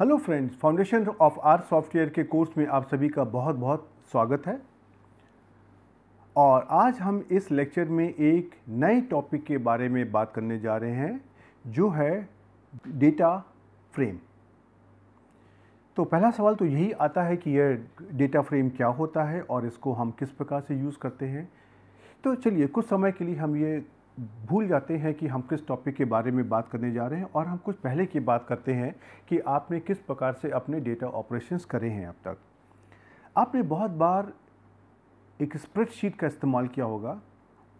Hello friends foundation of R software के course में आप सभी का बहुत बहुत स्वागत है और आज हम इस लेक्चर में एक नए टॉपिक के बारे में बात करने जा रहे हैं जो है डेटा फ्रेम तो पहला सवाल तो यही आता है कि यह डेटा फ्रेम क्या होता है और इसको हम किस प्रकार से यूज़ करते हैं तो चलिए कुछ समय के लिए हम ये भूल जाते हैं कि हम किस टॉपिक के बारे में बात करने जा रहे हैं और हम कुछ पहले की बात करते हैं कि आपने किस प्रकार से अपने डेटा ऑपरेशंस करे हैं अब तक आपने बहुत बार एक स्प्रेडशीट का इस्तेमाल किया होगा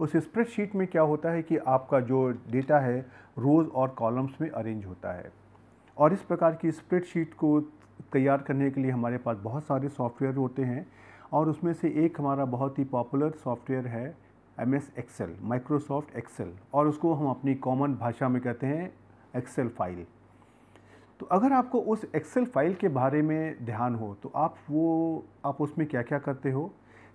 उस स्प्रेडशीट में क्या होता है कि आपका जो डेटा है रोज़ और कॉलम्स में अरेंज होता है और इस प्रकार की स्प्रेडशीट को तैयार करने के लिए हमारे पास बहुत सारे सॉफ्टवेयर होते हैं और उसमें से एक हमारा बहुत ही पॉपुलर सॉफ्टवेयर है M S Excel Microsoft Excel और उसको हम अपनी कॉमन भाषा में कहते हैं एक्सेल फाइल तो अगर आपको उस एक्सेल फाइल के बारे में ध्यान हो तो आप वो आप उसमें क्या क्या करते हो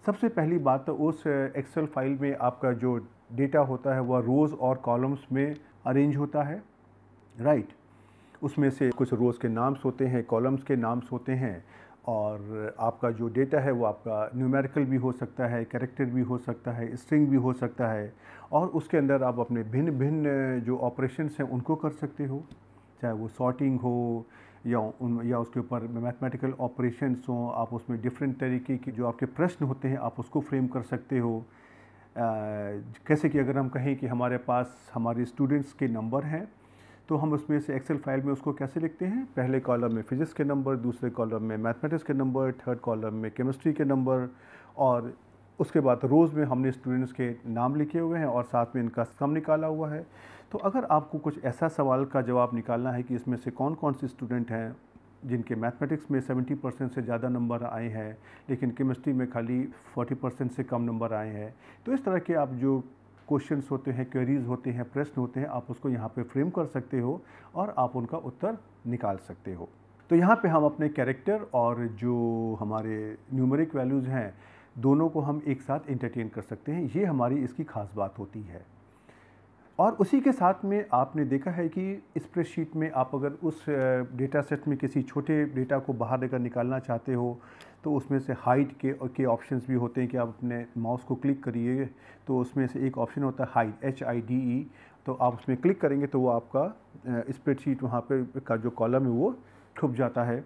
सबसे पहली बात तो उस एक्सेल फाइल में आपका जो डेटा होता है वह रोज़ और कॉलम्स में अरेंज होता है राइट right. उसमें से कुछ रोज़ के नाम्स होते हैं कॉलम्स के नाम्स होते हैं और आपका जो डेटा है वो आपका न्यूमेरिकल भी हो सकता है कैरेक्टर भी हो सकता है स्ट्रिंग भी हो सकता है और उसके अंदर आप अपने भिन्न भिन्न जो ऑपरेशन हैं उनको कर सकते हो चाहे वो सॉर्टिंग हो या उन या उसके ऊपर मैथमेटिकल ऑपरेशंस हों आप उसमें डिफरेंट तरीके के जो आपके प्रश्न होते हैं आप उसको फ्रेम कर सकते हो आ, कैसे कि अगर हम कहें कि हमारे पास हमारे स्टूडेंट्स के नंबर हैं तो हम उसमें से एक्सेल फाइल में उसको कैसे लिखते हैं पहले कॉलम में फिज़िक्स के नंबर दूसरे कॉलम में मैथमेटिक्स के नंबर थर्ड कॉलम में केमिस्ट्री के नंबर और उसके बाद रोज़ में हमने स्टूडेंट्स के नाम लिखे हुए हैं और साथ में इनका सम निकाला हुआ है तो अगर आपको कुछ ऐसा सवाल का जवाब निकालना है कि इसमें से कौन कौन से स्टूडेंट हैं जिनके मैथमेटिक्स में 70 परसेंट से ज़्यादा नंबर आए हैं लेकिन केमिस्ट्री में खाली 40 परसेंट से कम नंबर आए हैं तो इस तरह के आप जो क्वेश्चंस होते हैं क्वेरीज होते हैं प्रश्न होते हैं आप उसको यहाँ पे फ्रेम कर सकते हो और आप उनका उत्तर निकाल सकते हो तो यहाँ पे हम अपने कैरेक्टर और जो हमारे न्यूमरिक वैल्यूज़ हैं दोनों को हम एक साथ इंटरटेन कर सकते हैं ये हमारी इसकी खास बात होती है और उसी के साथ में आपने देखा है कि स्प्रेडशीट में आप अगर उस डेटा सेट में किसी छोटे डेटा को बाहर लेकर निकालना चाहते हो तो उसमें से हाइट के के ऑप्शंस भी होते हैं कि आप अपने माउस को क्लिक करिए तो उसमें से एक ऑप्शन होता है hide H I D E तो आप उसमें क्लिक करेंगे तो वो आपका स्प्रेडशीट वहाँ पर का जो कॉलम है वो छुप जाता है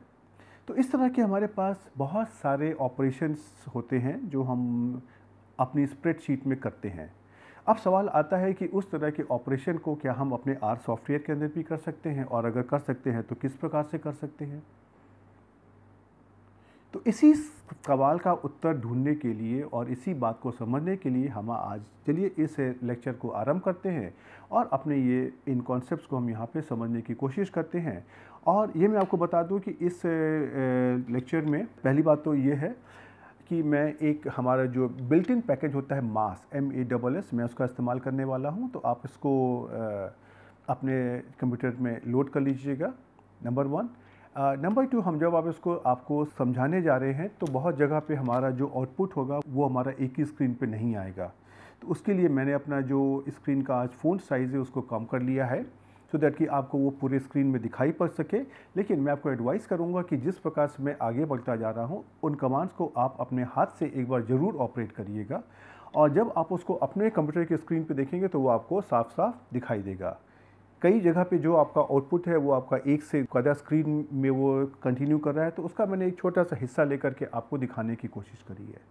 तो इस तरह के हमारे पास बहुत सारे ऑपरेशंस होते हैं जो हम अपनी स्प्रेडशीट में करते हैं अब सवाल आता है कि उस तरह के ऑपरेशन को क्या हम अपने आर सॉफ्टवेयर के अंदर भी कर सकते हैं और अगर कर सकते हैं तो किस प्रकार से कर सकते हैं तो इसी सवाल का उत्तर ढूंढने के लिए और इसी बात को समझने के लिए हम आज चलिए इस लेक्चर को आरंभ करते हैं और अपने ये इन कॉन्सेप्ट्स को हम यहाँ पे समझने की कोशिश करते हैं और ये मैं आपको बता दूँ कि इस लेक्चर में पहली बात तो ये है कि मैं एक हमारा जो बिल्ट इन पैकेज होता है mass M A double S मैं उसका इस्तेमाल करने वाला हूँ तो आप इसको अपने कंप्यूटर में लोड कर लीजिएगा नंबर वन नंबर टू हम जब आप इसको आपको समझाने जा रहे हैं तो बहुत जगह पे हमारा जो आउटपुट होगा वो हमारा एक ही स्क्रीन पे नहीं आएगा तो उसके लिए मैंने अपना जो स्क्रीन का आज फ़ोन साइज़ है उसको कम कर लिया है सो दैट कि आपको वो पूरे स्क्रीन में दिखाई पड़ सके लेकिन मैं आपको एडवाइस करूँगा कि जिस प्रकार से मैं आगे बढ़ता जा रहा हूँ उन कमांड्स को आप अपने हाथ से एक बार ज़रूर ऑपरेट करिएगा और जब आप उसको अपने कंप्यूटर के स्क्रीन पर देखेंगे तो वो आपको साफ साफ दिखाई देगा कई जगह पे जो आपका आउटपुट है वो आपका एक से ज़्यादा स्क्रीन में वो कंटिन्यू कर रहा है तो उसका मैंने एक छोटा सा हिस्सा लेकर के आपको दिखाने की कोशिश करी है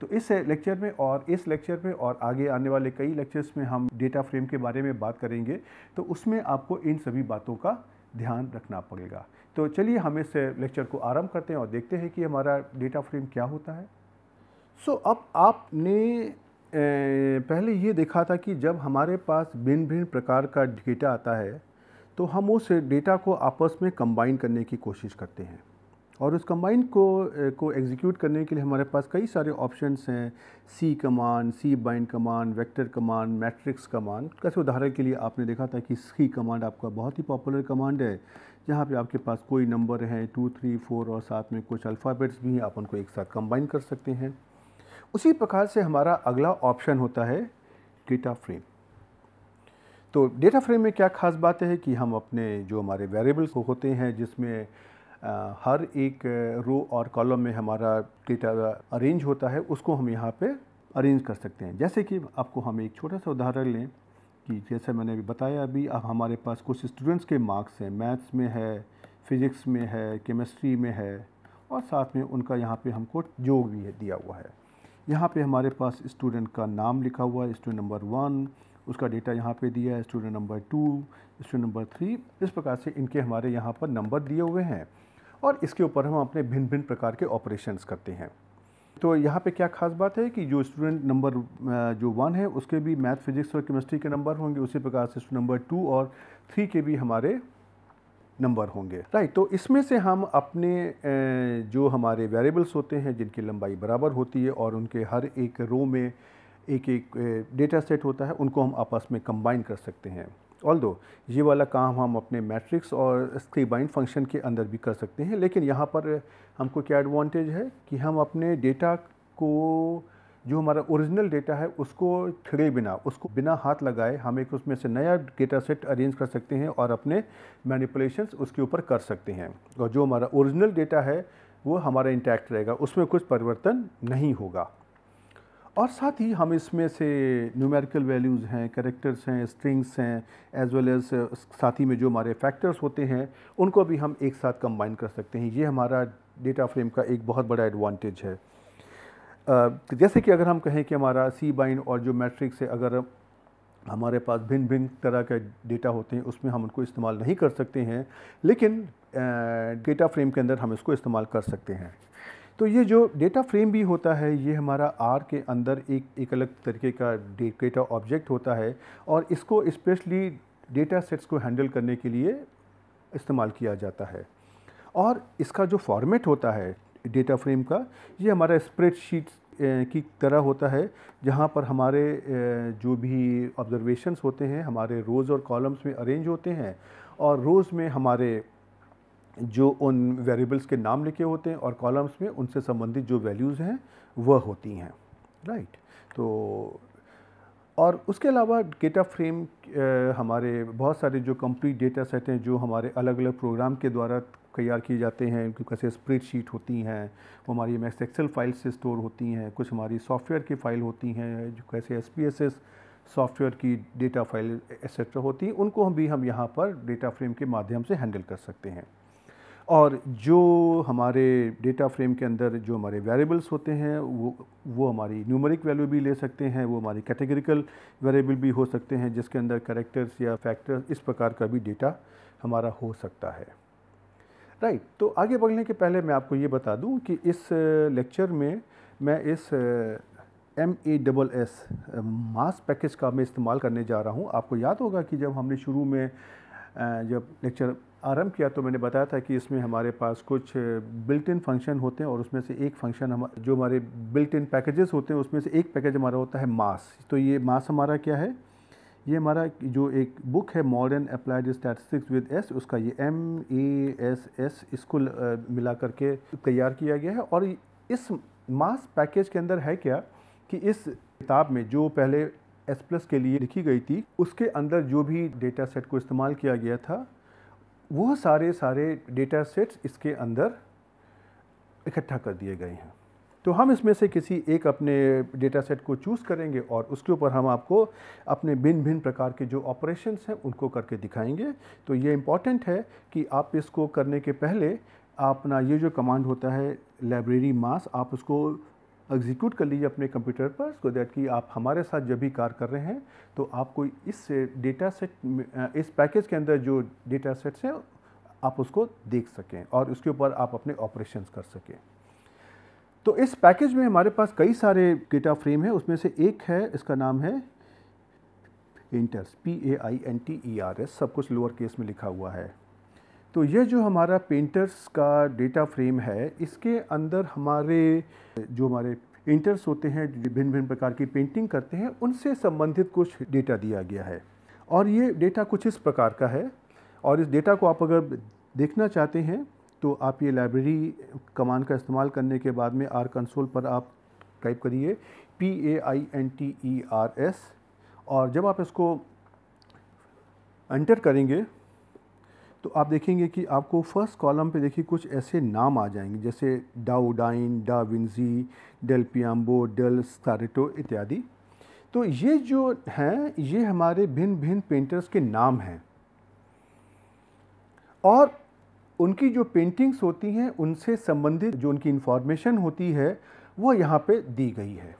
तो इस लेक्चर में और इस लेक्चर में और आगे आने वाले कई लेक्चर्स में हम डेटा फ्रेम के बारे में बात करेंगे तो उसमें आपको इन सभी बातों का ध्यान रखना पड़ेगा तो चलिए हम इस लेक्चर को आरंभ करते हैं और देखते हैं कि हमारा डेटा फ्रेम क्या होता है सो so, अब आपने पहले ये देखा था कि जब हमारे पास भिन्न भिन्न प्रकार का डेटा आता है तो हम उस डेटा को आपस में कंबाइन करने की कोशिश करते हैं और उस कम्बाइंड को को एग्जीक्यूट करने के लिए हमारे पास कई सारे ऑप्शंस हैं C command cbind command vector command matrix command कैसे उदाहरण के लिए आपने देखा था कि सी कमांड आपका बहुत ही पॉपुलर कमांड है जहाँ पे आपके पास कोई नंबर है टू थ्री फोर और साथ में कुछ अल्फ़ाबेट्स भी हैं आप उनको एक साथ कंबाइन कर सकते हैं उसी प्रकार से हमारा अगला ऑप्शन होता है डेटा फ्रेम तो डेटा फ्रेम में क्या खास बात है कि हम अपने जो हमारे वेरिएबल्स होते हैं जिसमें हर एक रो और कॉलम में हमारा डेटा अरेंज होता है उसको हम यहाँ पे अरेंज कर सकते हैं जैसे कि आपको हम एक छोटा सा उदाहरण लें कि जैसे मैंने अभी बताया अभी अब हमारे पास कुछ स्टूडेंट्स के मार्क्स हैं मैथ्स में है फिज़िक्स में है केमिस्ट्री में है और साथ में उनका यहाँ पे हमको जोग भी है दिया हुआ है यहाँ पे हमारे पास स्टूडेंट का नाम लिखा हुआ है स्टूडेंट नंबर वन उसका डेटा यहाँ पे दिया है student number two student number three इस प्रकार से इनके हमारे यहाँ पर नंबर दिए हुए हैं और इसके ऊपर हम अपने भिन्न भिन्न प्रकार के ऑपरेशंस करते हैं तो यहाँ पे क्या खास बात है कि जो स्टूडेंट नंबर जो वन है उसके भी मैथ फिजिक्स और केमिस्ट्री के नंबर होंगे उसी प्रकार से नंबर टू और थ्री के भी हमारे नंबर होंगे राइट तो इसमें से हम अपने जो हमारे वेरिएबल्स होते हैं जिनकी लंबाई बराबर होती है और उनके हर एक रो में एक एक डेटा सेट होता है उनको हम आपस में कंबाइन कर सकते हैं ऑल ये वाला काम हम अपने मैट्रिक्स और स्क्रीबाइंड फंक्शन के अंदर भी कर सकते हैं लेकिन यहाँ पर हमको क्या एडवांटेज है कि हम अपने डेटा को जो हमारा ओरिजिनल डेटा है उसको छिड़े बिना उसको बिना हाथ लगाए हम एक उसमें से नया डेटा सेट अरेंज कर सकते हैं और अपने मैनिपुलेशंस उसके ऊपर कर सकते हैं और जो हमारा ओरिजिनल डेटा है वो हमारा इंटैक्ट रहेगा उसमें कुछ परिवर्तन नहीं होगा और साथ ही हम इसमें से न्यूमेरिकल वैल्यूज़ हैं करेक्टर्स हैं स्ट्रिंग्स हैं एज वेल एज साथ ही में जो हमारे फैक्टर्स होते हैं उनको भी हम एक साथ कंबाइन कर सकते हैं ये हमारा डेटा फ्रेम का एक बहुत बड़ा एडवांटेज है जैसे कि अगर हम कहें कि हमारा सी बाइंड और जो मैट्रिक्स है अगर हमारे पास भिन्न भिन्न तरह के डेटा होते हैं उसमें हम उनको इस्तेमाल नहीं कर सकते हैं लेकिन डेटा फ्रेम के अंदर हम इसको इस्तेमाल कर सकते हैं तो ये जो डेटा फ्रेम भी होता है ये हमारा आर के अंदर एक एक अलग तरीके का डेटा ऑब्जेक्ट होता है और इसको स्पेशली डेटा सेट्स को हैंडल करने के लिए इस्तेमाल किया जाता है और इसका जो फॉर्मेट होता है डेटा फ्रेम का ये हमारा स्प्रेडशीट की तरह होता है जहाँ पर हमारे जो भी ऑब्जर्वेशंस होते हैं हमारे रोज़ और कॉलम्स में अरेंज होते हैं और रोज़ में हमारे जो उन वेरिएबल्स के नाम लिखे होते हैं और कॉलम्स में उनसे संबंधित जो वैल्यूज़ हैं वह होती हैं राइट तो और उसके अलावा डेटा फ्रेम हमारे बहुत सारे जो कंप्लीट डेटा सेट हैं जो हमारे अलग अलग प्रोग्राम के द्वारा तैयार किए जाते हैं उनकी कैसे स्प्रेडशीट होती हैं वो हमारी एम एक्सेल फाइल से स्टोर होती हैं कुछ हमारी सॉफ्टवेयर की फ़ाइल होती हैं जो कैसे एस सॉफ्टवेयर की डेटा फाइल एक्सेट्रा होती हैं उनको हम भी हम यहाँ पर डेटा फ्रेम के माध्यम से हैंडल कर सकते हैं और जो हमारे डेटा फ्रेम के अंदर जो हमारे वेरिएबल्स होते हैं वो वो हमारी न्यूमरिक वैल्यू भी ले सकते हैं वो हमारी कैटेगरिकल वेरिएबल भी हो सकते हैं जिसके अंदर करेक्टर्स या फैक्टर्स इस प्रकार का भी डेटा हमारा हो सकता है राइट right, तो आगे बढ़ने के पहले मैं आपको ये बता दूँ कि इस लेक्चर में मैं इस M A double S mass package का मैं इस्तेमाल करने जा रहा हूँ आपको याद होगा कि जब हमने शुरू में जब लेक्चर आरंभ किया तो मैंने बताया था कि इसमें हमारे पास कुछ बिल्ट इन फंक्शन होते हैं और उसमें से एक फंक्शन हम जो हमारे बिल्ट इन पैकेजेस होते हैं उसमें से एक पैकेज हमारा होता है मास तो ये मास हमारा क्या है ये हमारा जो एक बुक है modern applied statistics with S उसका ये एम ए एस एस इसको मिला करके तैयार किया गया है और इस मास पैकेज के अंदर है क्या कि इस किताब में जो पहले एस प्लस के लिए लिखी गई थी उसके अंदर जो भी डेटा सेट को इस्तेमाल किया गया था वो सारे सारे डेटा सेट्स इसके अंदर इकट्ठा कर दिए गए हैं तो हम इसमें से किसी एक अपने डेटा सेट को चूज़ करेंगे और उसके ऊपर हम आपको अपने भिन्न भिन्न प्रकार के जो ऑपरेशंस हैं उनको करके दिखाएंगे तो ये इम्पॉर्टेंट है कि आप इसको करने के पहले अपना ये जो कमांड होता है लाइब्रेरी मास आप उसको एग्जीक्यूट कर लीजिए अपने कंप्यूटर पर सो दैट कि आप हमारे साथ जब भी कार्य कर रहे हैं तो आपको इस डेटा सेट इस पैकेज के अंदर जो डेटा सेट्स हैं आप उसको देख सकें और उसके ऊपर आप अपने ऑपरेशन कर सकें तो इस पैकेज में हमारे पास कई सारे डेटा फ्रेम है उसमें से एक है इसका नाम है इंटर्स P A I N T E R S सब कुछ लोअर केस में लिखा हुआ है तो यह जो हमारा पेंटर्स का डेटा फ्रेम है इसके अंदर हमारे जो हमारे पेंटर्स होते हैं भिन्न भिन्न प्रकार की पेंटिंग करते हैं उनसे संबंधित कुछ डेटा दिया गया है और ये डेटा कुछ इस प्रकार का है और इस डेटा को आप अगर देखना चाहते हैं तो आप ये लाइब्रेरी कमांड का इस्तेमाल करने के बाद में आर कंसोल पर आप टाइप करिए P A I N T E R S और जब आप इसको एंटर करेंगे तो आप देखेंगे कि आपको फर्स्ट कॉलम पे देखिए कुछ ऐसे नाम आ जाएंगे जैसे डाउडाइन डा विंजी डेल पियाम्बो डेल स्टारेटो इत्यादि तो ये जो हैं ये हमारे भिन्न भिन्न पेंटर्स के नाम हैं और उनकी जो पेंटिंग्स होती हैं उनसे संबंधित जो उनकी इन्फॉर्मेशन होती है वो यहाँ पे दी गई है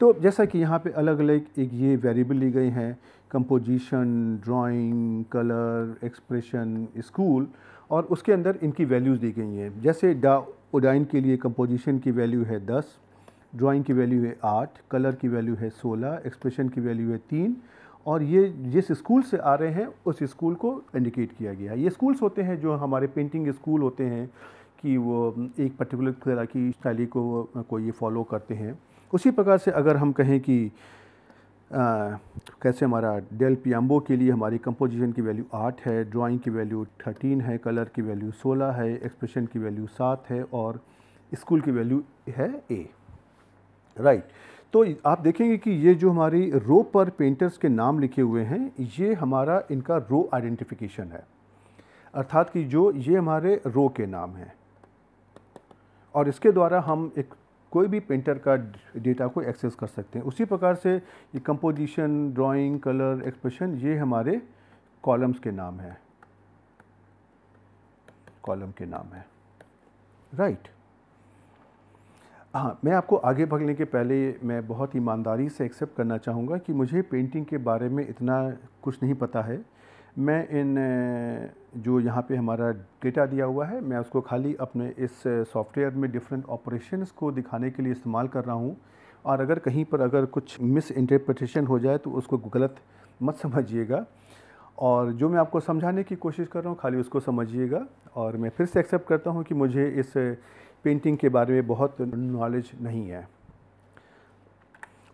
तो जैसा कि यहाँ पे अलग अलग एक ये वेरिएबल ली गई हैं composition drawing colour expression school और उसके अंदर इनकी वैल्यूज़ दी गई हैं जैसे डा उडाइन के लिए कंपोजिशन की वैल्यू है दस ड्राइंग की वैल्यू है आठ कलर की वैल्यू है सोलह एक्सप्रेशन की वैल्यू है तीन और ये जिस स्कूल से आ रहे हैं उस स्कूल को इंडिकेट किया गया है ये स्कूल्स होते हैं जो हमारे पेंटिंग स्कूल होते हैं कि वो एक पर्टिकुलर तरह की शैली को को ये फॉलो करते हैं उसी प्रकार से अगर हम कहें कि कैसे हमारा डेल पियाम्बो के लिए हमारी कंपोजिशन की वैल्यू आठ है ड्राइंग की वैल्यू थर्टीन है कलर की वैल्यू सोलह है एक्सप्रेशन की वैल्यू सात है और स्कूल की वैल्यू है ए राइट right. तो आप देखेंगे कि ये जो हमारी रो पर पेंटर्स के नाम लिखे हुए हैं ये हमारा इनका रो आइडेंटिफिकेशन है अर्थात कि जो ये हमारे रो के नाम हैं और इसके द्वारा हम एक कोई भी पेंटर का डेटा को एक्सेस कर सकते हैं उसी प्रकार से ये कंपोजिशन ड्राइंग कलर एक्सप्रेशन ये हमारे कॉलम्स के नाम हैं कॉलम के नाम है राइट right. हाँ मैं आपको आगे भगने के पहले मैं बहुत ईमानदारी से एक्सेप्ट करना चाहूँगा कि मुझे पेंटिंग के बारे में इतना कुछ नहीं पता है मैं इन जो यहाँ पे हमारा डेटा दिया हुआ है मैं उसको खाली अपने इस सॉफ्टवेयर में डिफरेंट ऑपरेशंस को दिखाने के लिए इस्तेमाल कर रहा हूँ और अगर कहीं पर अगर कुछ मिस इंटरप्रटेशन हो जाए तो उसको गलत मत समझिएगा और जो मैं आपको समझाने की कोशिश कर रहा हूँ खाली उसको समझिएगा और मैं फिर से एक्सेप्ट करता हूँ कि मुझे इस पेंटिंग के बारे में बहुत नॉलेज नहीं है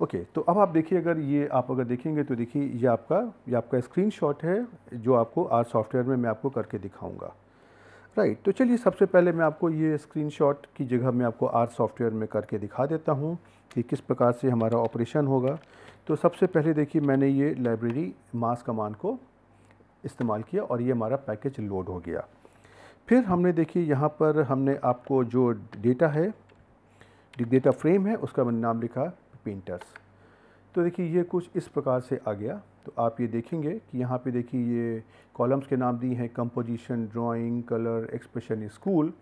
ओके तो अब आप देखिए अगर ये आप अगर देखेंगे तो देखिए ये आपका ये आपका स्क्रीन है जो आपको आज सॉफ्टवेयर में मैं आपको करके दिखाऊँगा राइट right, तो चलिए सबसे पहले मैं आपको ये स्क्रीनशॉट की जगह मैं आपको आर सॉफ्टवेयर में करके दिखा देता हूँ कि किस प्रकार से हमारा ऑपरेशन होगा तो सबसे पहले देखिए मैंने ये लाइब्रेरी मास कमांड को इस्तेमाल किया और ये हमारा पैकेज लोड हो गया फिर हमने देखिए यहाँ पर हमने आपको जो डेटा है डेटा फ्रेम है उसका मैंने नाम लिखा पेंटर्स तो देखिए ये कुछ इस प्रकार से आ गया तो आप ये देखेंगे कि यहाँ पे देखिए ये कॉलम्स के नाम दिए हैं composition drawing colour expression school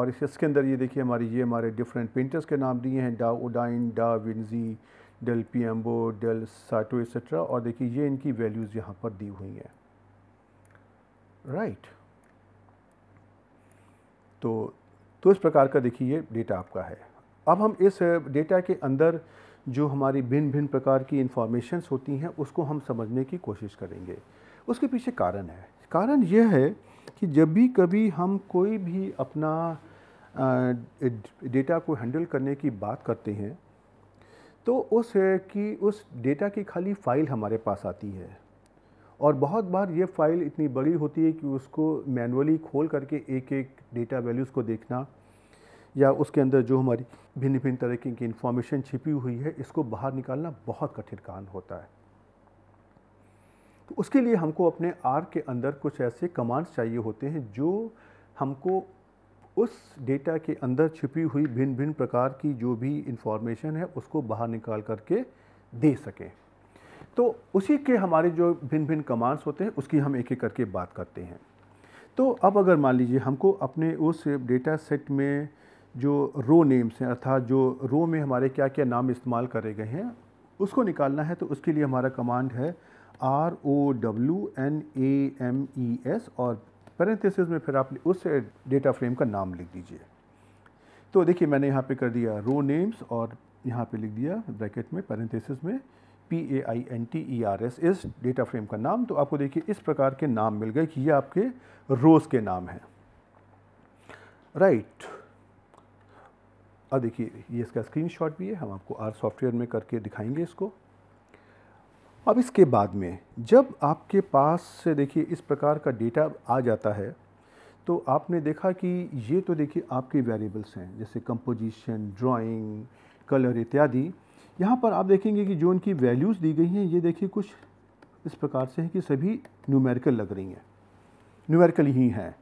और इस इसके अंदर ये देखिए हमारे ये हमारे डिफरेंट पेंटर्स के नाम दिए हैं Da Udine Da Vinci Del Piombo Del Sarto etcetera और देखिए ये इनकी वैल्यूज़ यहाँ पर दी हुई हैं राइट तो तो इस प्रकार का देखिए ये डेटा आपका है अब हम इस डेटा के अंदर जो हमारी भिन्न भिन्न प्रकार की इन्फॉर्मेशंस होती हैं उसको हम समझने की कोशिश करेंगे उसके पीछे कारण है कारण यह है कि जब भी कभी हम कोई भी अपना डेटा को हैंडल करने की बात करते हैं तो उस की उस डेटा की खाली फ़ाइल हमारे पास आती है और बहुत बार ये फ़ाइल इतनी बड़ी होती है कि उसको मैनुअली खोल करके एक एक डेटा वैल्यूज़ को देखना या उसके अंदर जो हमारी भिन्न भिन्न तरह की इन्फॉर्मेशन छिपी हुई है इसको बाहर निकालना बहुत कठिन काम होता है तो उसके लिए हमको अपने आर के अंदर कुछ ऐसे कमांड्स चाहिए होते हैं जो हमको उस डेटा के अंदर छिपी हुई भिन्न भिन्न प्रकार की जो भी इन्फॉर्मेशन है उसको बाहर निकाल करके दे सकें तो उसी के हमारे जो भिन्न भिन्न कमांड्स होते हैं उसकी हम एक एक करके बात करते हैं तो अब अगर मान लीजिए हमको अपने उस डेटा सेट में जो रो नेम्स हैं अर्थात जो रो में हमारे क्या क्या नाम इस्तेमाल करे गए हैं उसको निकालना है तो उसके लिए हमारा कमांड है R O W N A M E S और पैरेंथेसिस में फिर आप उस डेटा फ्रेम का नाम लिख दीजिए तो देखिए मैंने यहाँ पे कर दिया रो नेम्स और यहाँ पे लिख दिया ब्रैकेट में पैरेंथेसिस में P A I N T E R S इस डेटा फ्रेम का नाम तो आपको देखिए इस प्रकार के नाम मिल गए कि ये आपके रोज़ के नाम हैं राइट right. अब देखिए ये इसका स्क्रीनशॉट भी है हम आपको आर सॉफ्टवेयर में करके दिखाएंगे इसको अब इसके बाद में जब आपके पास से देखिए इस प्रकार का डेटा आ जाता है तो आपने देखा कि ये तो देखिए आपके वेरिएबल्स हैं जैसे कंपोजिशन ड्राइंग कलर इत्यादि यहाँ पर आप देखेंगे कि जो उनकी वैल्यूज़ दी गई हैं ये देखिए कुछ इस प्रकार से है कि सभी न्यूमेरिकल लग रही हैं न्यूमेरिकल ही हैं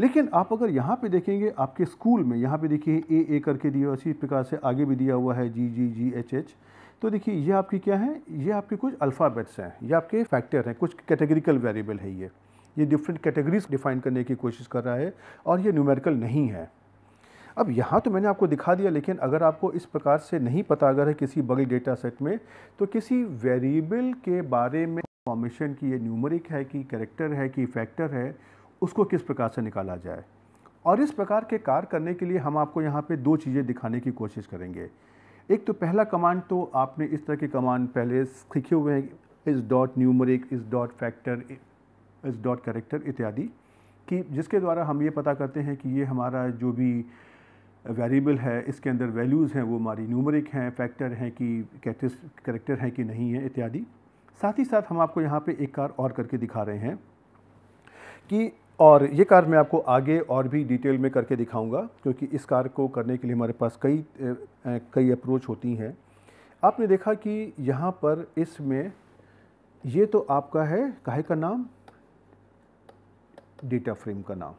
लेकिन आप अगर यहाँ पे देखेंगे आपके स्कूल में यहाँ पे देखिए ए ए करके दिया इसी प्रकार से आगे भी दिया हुआ है जी जी जी एच एच तो देखिए ये आपकी क्या है ये आपके कुछ अल्फ़ाबेट्स हैं ये आपके फैक्टर हैं कुछ कैटेगरिकल वेरिएबल है ये ये डिफरेंट कैटेगरीज डिफाइन करने की कोशिश कर रहा है और ये न्यूमेरिकल नहीं है अब यहाँ तो मैंने आपको दिखा दिया लेकिन अगर आपको इस प्रकार से नहीं पता अगर है किसी बगल डेटा सेट में तो किसी वेरिएबल के बारे में इंफॉर्मेशन की ये न्यूमरिक है कि कैरेक्टर है कि फैक्टर है उसको किस प्रकार से निकाला जाए और इस प्रकार के कार्य करने के लिए हम आपको यहाँ पे दो चीज़ें दिखाने की कोशिश करेंगे एक तो पहला कमांड तो आपने इस तरह के कमांड पहले सीखे हुए हैं is dot numeric is dot factor is dot character इत्यादि कि जिसके द्वारा हम ये पता करते हैं कि ये हमारा जो भी वेरिएबल है इसके अंदर वैल्यूज़ हैं वो हमारी न्यूमरिक हैं फैक्टर हैं कि कैटिस करेक्टर हैं कि नहीं है इत्यादि साथ ही साथ हम आपको यहाँ पे एक कार और करके दिखा रहे हैं कि और ये कार मैं आपको आगे और भी डिटेल में करके दिखाऊंगा क्योंकि इस कार को करने के लिए हमारे पास कई कई अप्रोच होती हैं आपने देखा कि यहाँ पर इसमें ये तो आपका है काहे का नाम डेटा फ्रेम का नाम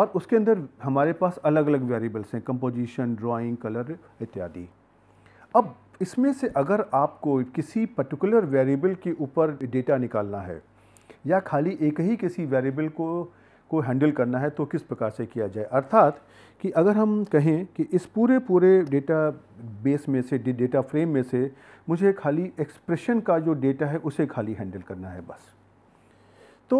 और उसके अंदर हमारे पास अलग अलग वेरिएबल्स हैं कंपोजिशन ड्राइंग कलर इत्यादि अब इसमें से अगर आपको किसी पर्टिकुलर वेरिएबल के ऊपर डेटा निकालना है या खाली एक ही किसी वेरिएबल को को हैंडल करना है तो किस प्रकार से किया जाए अर्थात कि अगर हम कहें कि इस पूरे पूरे डेटा बेस में से डेटा फ्रेम में से मुझे खाली एक्सप्रेशन का जो डेटा है उसे खाली हैंडल करना है बस तो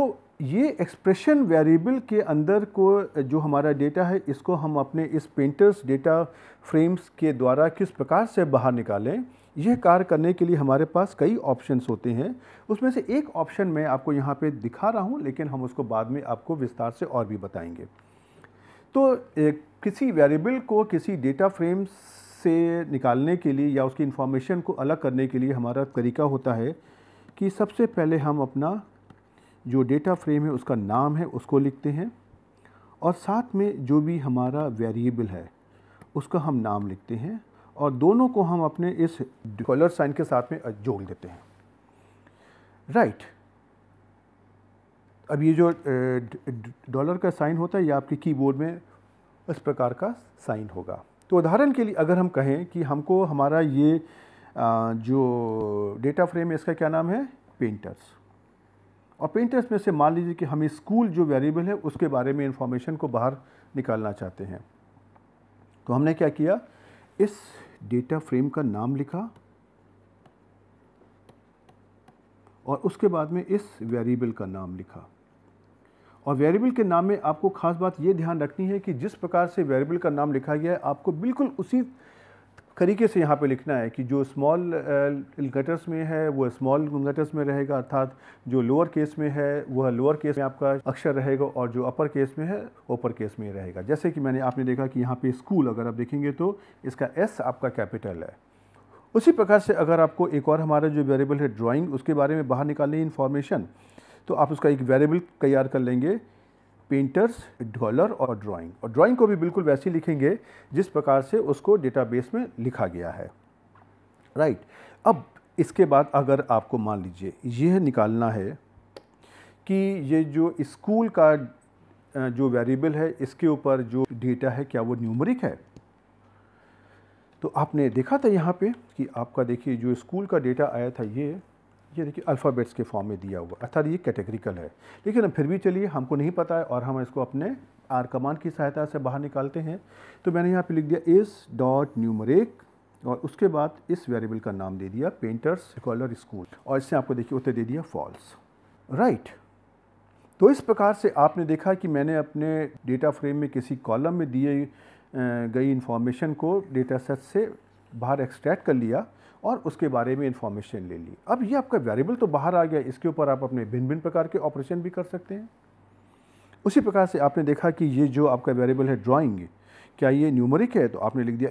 ये एक्सप्रेशन वेरिएबल के अंदर को जो हमारा डेटा है इसको हम अपने इस पेंटर्स डेटा फ्रेम्स के द्वारा किस प्रकार से बाहर निकालें यह कार्य करने के लिए हमारे पास कई ऑप्शंस होते हैं उसमें से एक ऑप्शन मैं आपको यहाँ पे दिखा रहा हूँ लेकिन हम उसको बाद में आपको विस्तार से और भी बताएंगे तो एक, किसी वेरिएबल को किसी डेटा फ्रेम से निकालने के लिए या उसकी इन्फॉर्मेशन को अलग करने के लिए हमारा तरीका होता है कि सबसे पहले हम अपना जो डेटा फ्रेम है उसका नाम है उसको लिखते हैं और साथ में जो भी हमारा वेरिएबल है उसका हम नाम लिखते हैं और दोनों को हम अपने इस डॉलर साइन के साथ में जोड़ देते हैं राइट अब ये जो डॉलर का साइन होता है या आपके कीबोर्ड में इस प्रकार का साइन होगा तो उदाहरण के लिए अगर हम कहें कि हमको हमारा ये जो डेटा फ्रेम है इसका क्या नाम है पेंटर्स और पेंटर्स में से मान लीजिए कि हम स्कूल जो वेरिएबल है उसके बारे में इंफॉर्मेशन को बाहर निकालना चाहते हैं तो हमने क्या किया इस डेटा फ्रेम का नाम लिखा और उसके बाद में इस वेरिएबल का नाम लिखा और वेरिएबल के नाम में आपको खास बात ये ध्यान रखनी है कि जिस प्रकार से वेरिएबल का नाम लिखा गया है आपको बिल्कुल उसी तरीके से यहाँ पे लिखना है कि जो स्मॉल गटर्स uh, में है वह स्मॉल गटर्स में रहेगा अर्थात जो लोअर केस में है वह लोअर केस में आपका अक्षर रहेगा और जो अपर केस में है अपर केस में रहेगा जैसे कि मैंने आपने देखा कि यहाँ पे स्कूल अगर आप देखेंगे तो इसका एस आपका कैपिटल है उसी प्रकार से अगर आपको एक और हमारा जो वेरेबल है ड्राॅइंग उसके बारे में बाहर निकालनी इन्फॉर्मेशन तो आप उसका एक वेरेबल तैयार कर लेंगे पेंटर्स डॉलर और ड्राइंग और ड्राइंग को भी बिल्कुल वैसे लिखेंगे जिस प्रकार से उसको डेटाबेस में लिखा गया है राइट अब इसके बाद अगर आपको मान लीजिए यह निकालना है कि ये जो स्कूल का जो वेरिएबल है इसके ऊपर जो डेटा है क्या वो न्यूमरिक है तो आपने देखा था यहाँ पे कि आपका देखिए जो स्कूल का डेटा आया था ये ये देखिए अल्फ़ाबेट्स के फॉर्म में दिया हुआ अर्थात ये कैटेगरिकल है लेकिन अब फिर भी चलिए हमको नहीं पता है और हम इसको अपने आर कमान की सहायता से बाहर निकालते हैं तो मैंने यहाँ पे लिख दिया इस डॉट न्यूमरेक और उसके बाद इस वेरिएबल का नाम दे दिया पेंटर्स स्कॉलर स्कूल और इससे आपको देखिए उत्तर दे दिया फॉल्स राइट तो इस प्रकार से आपने देखा कि मैंने अपने डेटा फ्रेम में किसी कॉलम में दिए गई इन्फॉर्मेशन को डेटा सेट से बाहर एक्सट्रैक्ट कर लिया और उसके बारे में इन्फॉर्मेशन ले ली अब ये आपका वेरिएबल तो बाहर आ गया इसके ऊपर आप अपने भिन्न भिन्न प्रकार के ऑपरेशन भी कर सकते हैं उसी प्रकार से आपने देखा कि ये जो आपका वेरिएबल है ड्राइंग क्या ये न्यूमरिक है तो आपने लिख दिया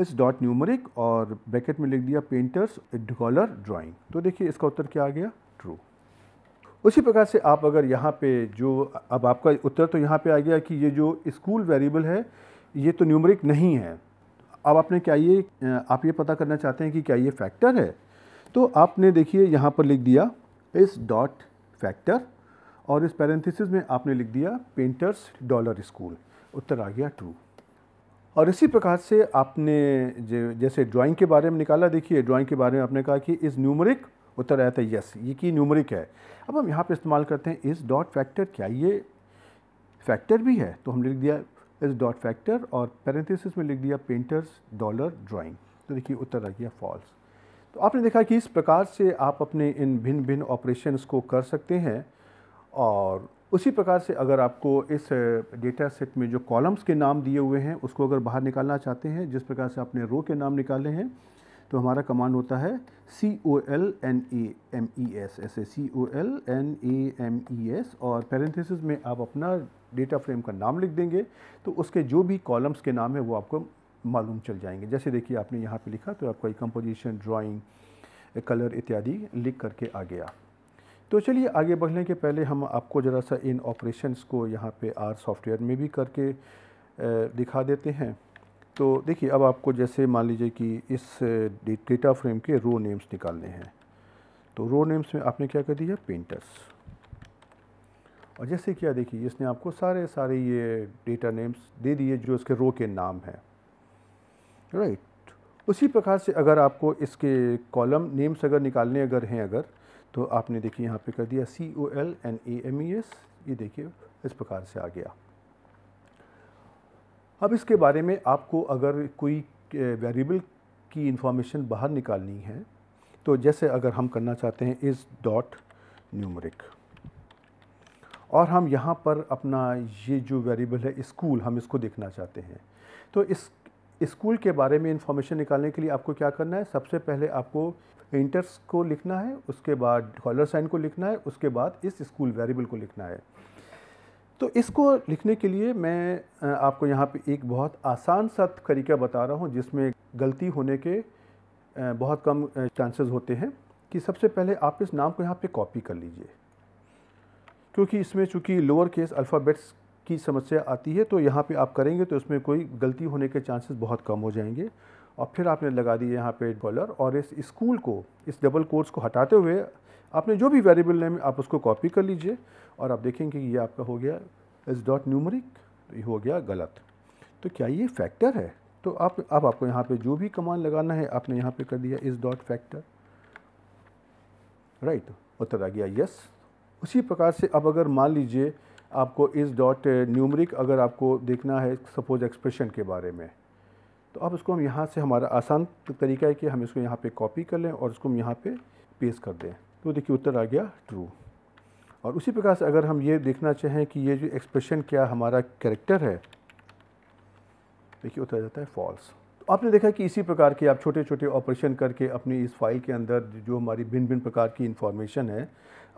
इस डॉट न्यूमरिक और ब्रैकेट में लिख दिया पेंटर्स कॉलर ड्राइंग तो देखिए इसका उत्तर क्या आ गया ट्रू उसी प्रकार से आप अगर यहाँ पे जो अब आपका उत्तर तो यहाँ पे आ गया कि ये जो स्कूल वेरिएबल है ये तो न्यूमरिक नहीं है अब आपने क्या ये आप ये पता करना चाहते हैं कि क्या ये फैक्टर है तो आपने देखिए यहाँ पर लिख दिया इस डॉट फैक्टर और इस पैरेंथिसिस में आपने लिख दिया पेंटर्स डॉलर स्कूल उत्तर आ गया ट्रू और इसी प्रकार से आपने जैसे ड्राइंग के बारे में निकाला देखिए ड्राइंग के बारे में आपने कहा कि इस न्यूमरिक उत्तर आया था यस ये कि न्यूमरिक है अब हम यहाँ पे इस्तेमाल करते हैं इस डॉट फैक्टर क्या ये फैक्टर भी है तो हमने लिख दिया इस डॉट फैक्टर और पैरेंथिस में लिख दिया पेंटर्स डॉलर ड्राइंग तो देखिए उत्तर आ गया फॉल्स तो आपने देखा कि इस प्रकार से आप अपने इन भिन्न भिन्न ऑपरेशंस को कर सकते हैं और उसी प्रकार से अगर आपको इस डेटा सेट में जो कॉलम्स के नाम दिए हुए हैं उसको अगर बाहर निकालना चाहते हैं जिस प्रकार से आपने रो के नाम निकाले हैं तो हमारा कमांड होता है C O L N A M E S ऐसे C O L N A M E S और पैरेंथिस में आप अपना डेटा फ्रेम का नाम लिख देंगे तो उसके जो भी कॉलम्स के नाम है वो आपको मालूम चल जाएंगे जैसे देखिए आपने यहाँ पे लिखा तो आपका कंपोजिशन ड्राइंग कलर इत्यादि लिख करके आ गया तो चलिए आगे बढ़ने के पहले हम आपको ज़रा सा इन ऑपरेशंस को यहाँ पे आर सॉफ्टवेयर में भी करके दिखा देते हैं तो देखिए अब आपको जैसे मान लीजिए कि इस डेटा फ्रेम के रो नेम्स निकालने हैं तो रो नेम्स में आपने क्या कर दिया पेंटर्स और जैसे क्या देखिए इसने आपको सारे सारे ये डेटा नेम्स दे दिए जो इसके रो के नाम हैं राइट उसी प्रकार से अगर आपको इसके कॉलम नेम्स अगर निकालने अगर हैं अगर तो आपने देखिए यहाँ पे कर दिया C O L N A M E S ये देखिए इस प्रकार से आ गया अब इसके बारे में आपको अगर कोई वेरिएबल की इंफॉर्मेशन बाहर निकालनी है तो जैसे अगर हम करना चाहते हैं इज़ डॉट न्यूमरिक और हम यहाँ पर अपना ये जो वेरिएबल है स्कूल हम इसको देखना चाहते हैं तो इस स्कूल के बारे में इंफॉर्मेशन निकालने के लिए आपको क्या करना है सबसे पहले आपको इंटर्स को लिखना है उसके बाद डॉलर साइन को लिखना है उसके बाद इस स्कूल वेरिएबल को लिखना है तो इसको लिखने के लिए मैं आपको यहाँ पे एक बहुत आसान सा तरीका बता रहा हूँ जिसमें गलती होने के बहुत कम चांसेस होते हैं कि सबसे पहले आप इस नाम को यहाँ पे कॉपी कर लीजिए क्योंकि इसमें चूँकि लोअर केस अल्फ़ाबेट्स की समस्या आती है तो यहाँ पे आप करेंगे तो इसमें कोई गलती होने के चांसेस बहुत कम हो जाएंगे और फिर आपने लगा दिए यहाँ पे डॉलर और इस स्कूल को इस डबल कोर्स को हटाते हुए आपने जो भी वेरिएबल नेम आप उसको कॉपी कर लीजिए और आप देखेंगे ये आपका हो गया एस डॉट न्यूमरिक ये हो गया गलत तो क्या ये फैक्टर है तो आप अब आपको यहाँ पे जो भी कमान लगाना है आपने यहाँ पे कर दिया इस डॉट फैक्टर राइट उत्तर आ गया यस उसी प्रकार से अब अगर मान लीजिए आपको इस डॉट न्यूमरिक अगर आपको देखना है सपोज एक्सप्रेशन के बारे में तो अब इसको हम यहाँ से हमारा आसान तरीका है कि हम इसको यहाँ पे कॉपी कर लें और इसको हम यहाँ पे पेस्ट कर दें तो देखिए उत्तर आ गया ट्रू और उसी प्रकार से अगर हम ये देखना चाहें कि ये जो एक्सप्रेशन क्या हमारा कैरेक्टर है देखिए उत्तर आ जाता है फॉल्स तो आपने देखा कि इसी प्रकार के आप छोटे छोटे ऑपरेशन करके अपनी इस फाइल के अंदर जो हमारी भिन्न भिन्न प्रकार की इन्फॉर्मेशन है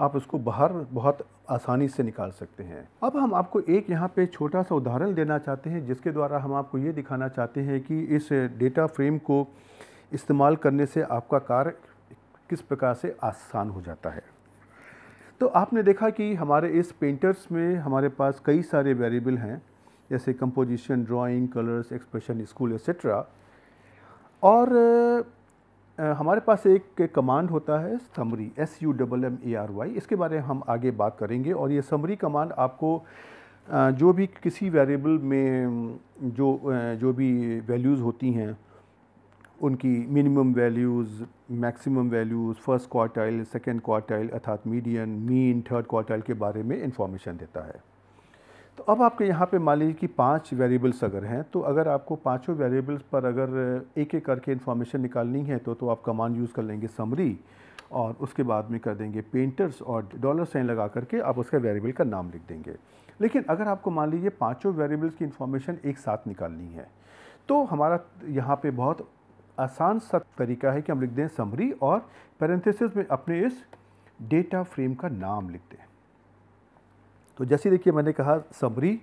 आप उसको बाहर बहुत आसानी से निकाल सकते हैं अब हम आपको एक यहाँ पे छोटा सा उदाहरण देना चाहते हैं जिसके द्वारा हम आपको ये दिखाना चाहते हैं कि इस डेटा फ्रेम को इस्तेमाल करने से आपका कार्य किस प्रकार से आसान हो जाता है तो आपने देखा कि हमारे इस पेंटर्स में हमारे पास कई सारे वेरिएबल हैं जैसे composition drawing colours expression school etcetera और हमारे पास एक कमांड होता है summary S U double M A R Y इसके बारे में हम आगे बात करेंगे और ये समरी कमांड आपको जो भी किसी वेरिएबल में जो जो भी वैल्यूज़ होती हैं उनकी minimum values maximum values first quartile second quartile अर्थात मीडियन मीन थर्ड क्वार्टाइल के बारे में इंफॉर्मेशन देता है तो अब आपके यहाँ पे मान लीजिए कि पांच वेरिएबल्स अगर हैं तो अगर आपको पांचों वेरिएबल्स पर अगर एक एक करके इन्फॉर्मेशन निकालनी है तो तो आप कमांड यूज़ कर लेंगे समरी और उसके बाद में कर देंगे पेंटर्स और डॉलर साइन लगा करके आप उसका वेरिएबल का नाम लिख देंगे लेकिन अगर आपको मान लीजिए पाँचों वेरिएबल्स की इन्फॉर्मेशन एक साथ निकालनी है तो हमारा यहाँ पे बहुत आसान सा तरीका है कि हम लिख दें समरी और पैरेंथेसिस में अपने इस डेटा फ्रेम का नाम लिख दें तो जैसे देखिए मैंने कहा समरी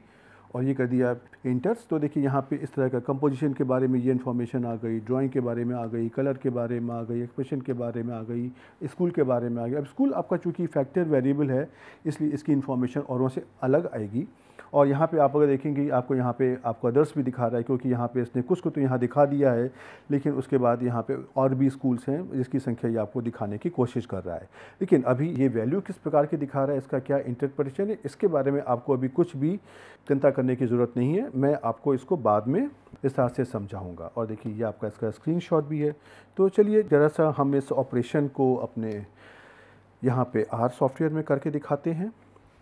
और ये कर दिया इंटर्स तो देखिए यहाँ पे इस तरह का कंपोजिशन के बारे में ये इन्फॉर्मेशन आ गई ड्राइंग के बारे में आ गई कलर के बारे में आ गई एक्सप्रेशन के बारे में आ गई स्कूल के बारे में आ गई अब स्कूल आपका चूँकि फैक्टर वेरिएबल है इसलिए इसकी इन्फॉर्मेशन औरों से अलग आएगी और यहाँ पे आप अगर देखेंगे आपको यहाँ पे आपको अदर्स भी दिखा रहा है क्योंकि यहाँ पे इसने कुछ को तो यहाँ दिखा दिया है लेकिन उसके बाद यहाँ पे और भी स्कूल्स हैं जिसकी संख्या ये आपको दिखाने की कोशिश कर रहा है लेकिन अभी ये वैल्यू किस प्रकार की दिखा रहा है इसका क्या इंटरप्रटेशन है इसके बारे में आपको अभी कुछ भी चिंता करने की ज़रूरत नहीं है मैं आपको इसको बाद में इस तरह से समझाऊँगा और देखिए ये आपका इसका स्क्रीन भी है तो चलिए ज़रा सा हम इस ऑपरेशन को अपने यहाँ पे आर सॉफ्टवेयर में करके दिखाते हैं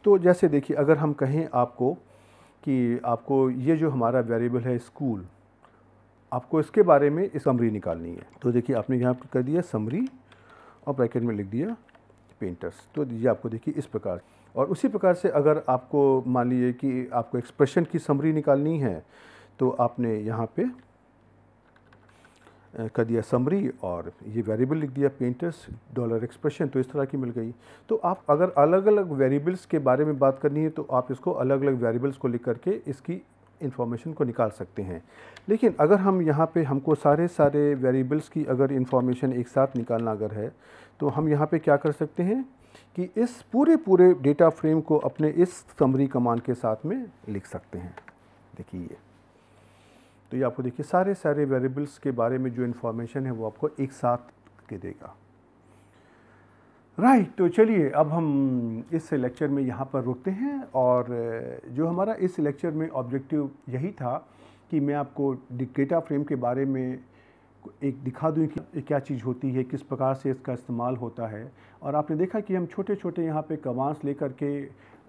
तो जैसे देखिए अगर हम कहें आपको कि आपको ये जो हमारा वेरिएबल है स्कूल आपको इसके बारे में इस समरी निकालनी है तो देखिए आपने यहाँ पर कर दिया समरी और ब्रैकेट में लिख दिया पेंटर्स तो ये आपको देखिए इस प्रकार और उसी प्रकार से अगर आपको मान लीजिए कि आपको एक्सप्रेशन की समरी निकालनी है तो आपने यहाँ पे कर दिया समरी और ये वेरिएबल लिख दिया पेंटर्स डॉलर एक्सप्रेशन तो इस तरह की मिल गई तो आप अगर अलग अलग वेरिएबल्स के बारे में बात करनी है तो आप इसको अलग अलग वेरिएबल्स को लिख करके इसकी इन्फॉर्मेशन को निकाल सकते हैं लेकिन अगर हम यहाँ पे हमको सारे सारे वेरिएबल्स की अगर इन्फॉर्मेशन एक साथ निकालना अगर है तो हम यहाँ पे क्या कर सकते हैं कि इस पूरे पूरे डेटा फ्रेम को अपने इस समरी कमान के साथ में लिख सकते हैं देखिए तो ये आपको देखिए सारे सारे वेरिएबल्स के बारे में जो इन्फॉर्मेशन है वो आपको एक साथ के देगा राइट right, तो चलिए अब हम इस लेक्चर में यहाँ पर रुकते हैं और जो हमारा इस लेक्चर में ऑब्जेक्टिव यही था कि मैं आपको डेटा फ्रेम के बारे में एक दिखा दूँ कि क्या चीज़ होती है किस प्रकार से इसका इस्तेमाल होता है और आपने देखा कि हम छोटे छोटे यहाँ पे कमांड्स लेकर के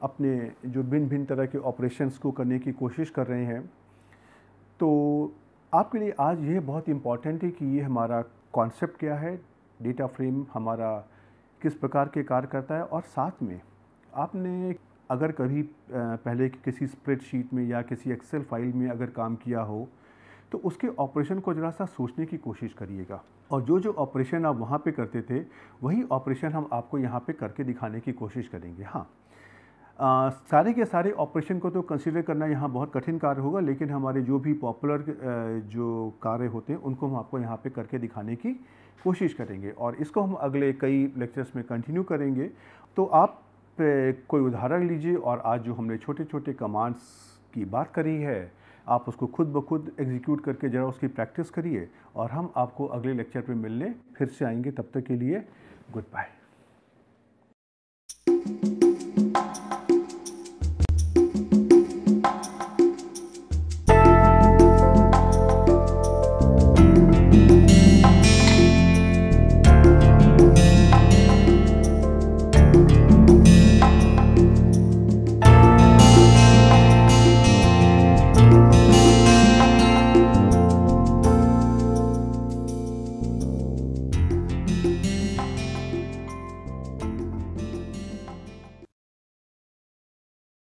अपने जो भिन्न भिन्न तरह के ऑपरेशंस को करने की कोशिश कर रहे हैं तो आपके लिए आज यह बहुत इम्पॉर्टेंट है कि ये हमारा कॉन्सेप्ट क्या है डेटा फ्रेम हमारा किस प्रकार के कार्य करता है और साथ में आपने अगर कभी पहले किसी स्प्रेडशीट में या किसी एक्सेल फाइल में अगर काम किया हो तो उसके ऑपरेशन को ज़रा सा सोचने की कोशिश करिएगा और जो जो ऑपरेशन आप वहाँ पे करते थे वही ऑपरेशन हम आपको यहाँ पे करके दिखाने की कोशिश करेंगे हाँ आ, सारे के सारे ऑपरेशन को तो कंसिडर करना यहाँ बहुत कठिन कार्य होगा लेकिन हमारे जो भी पॉपुलर जो कार्य होते हैं उनको हम आपको यहाँ पे करके दिखाने की कोशिश करेंगे और इसको हम अगले कई लेक्चर्स में कंटिन्यू करेंगे तो आप कोई उदाहरण लीजिए और आज जो हमने छोटे छोटे कमांड्स की बात करी है आप उसको खुद ब खुद एग्जीक्यूट करके ज़रा उसकी प्रैक्टिस करिए और हम आपको अगले लेक्चर पर मिलने फिर से आएंगे तब तक के लिए गुड बाय